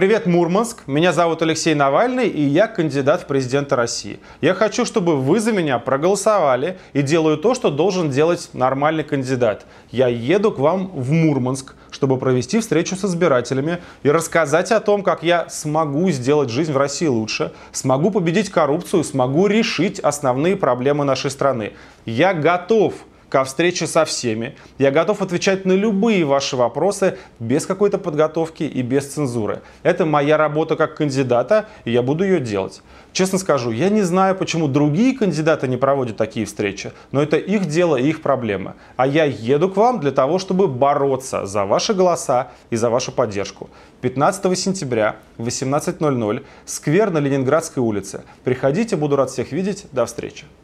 Привет, Мурманск! Меня зовут Алексей Навальный, и я кандидат в президенты России. Я хочу, чтобы вы за меня проголосовали и делаю то, что должен делать нормальный кандидат. Я еду к вам в Мурманск, чтобы провести встречу с избирателями и рассказать о том, как я смогу сделать жизнь в России лучше, смогу победить коррупцию, смогу решить основные проблемы нашей страны. Я готов ко встрече со всеми. Я готов отвечать на любые ваши вопросы без какой-то подготовки и без цензуры. Это моя работа как кандидата, и я буду ее делать. Честно скажу, я не знаю, почему другие кандидаты не проводят такие встречи, но это их дело и их проблема. А я еду к вам для того, чтобы бороться за ваши голоса и за вашу поддержку. 15 сентября в 18.00 сквер на Ленинградской улице. Приходите, буду рад всех видеть. До встречи.